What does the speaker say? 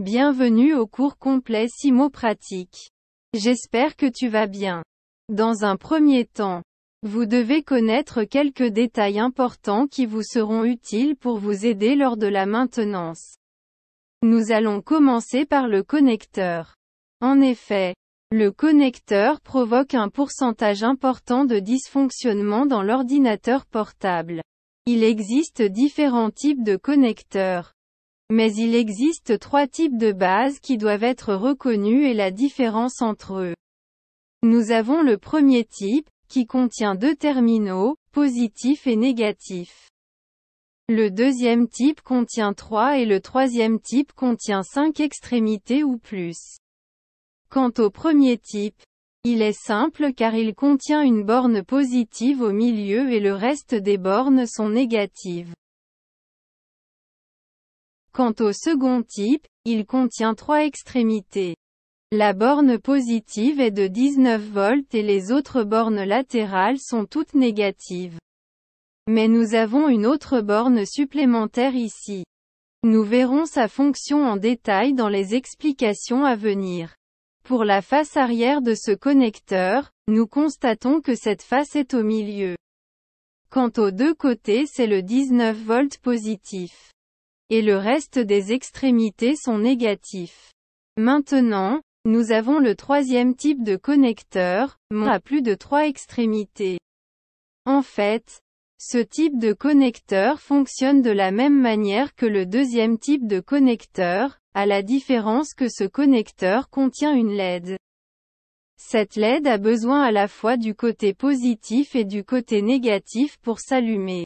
Bienvenue au cours complet Simo pratique. J'espère que tu vas bien. Dans un premier temps, vous devez connaître quelques détails importants qui vous seront utiles pour vous aider lors de la maintenance. Nous allons commencer par le connecteur. En effet, le connecteur provoque un pourcentage important de dysfonctionnement dans l'ordinateur portable. Il existe différents types de connecteurs. Mais il existe trois types de bases qui doivent être reconnus et la différence entre eux. Nous avons le premier type, qui contient deux terminaux, positif et négatif. Le deuxième type contient trois et le troisième type contient cinq extrémités ou plus. Quant au premier type, il est simple car il contient une borne positive au milieu et le reste des bornes sont négatives. Quant au second type, il contient trois extrémités. La borne positive est de 19 volts et les autres bornes latérales sont toutes négatives. Mais nous avons une autre borne supplémentaire ici. Nous verrons sa fonction en détail dans les explications à venir. Pour la face arrière de ce connecteur, nous constatons que cette face est au milieu. Quant aux deux côtés c'est le 19 volts positif et le reste des extrémités sont négatifs. Maintenant, nous avons le troisième type de connecteur, MON à plus de trois extrémités. En fait, ce type de connecteur fonctionne de la même manière que le deuxième type de connecteur, à la différence que ce connecteur contient une LED. Cette LED a besoin à la fois du côté positif et du côté négatif pour s'allumer.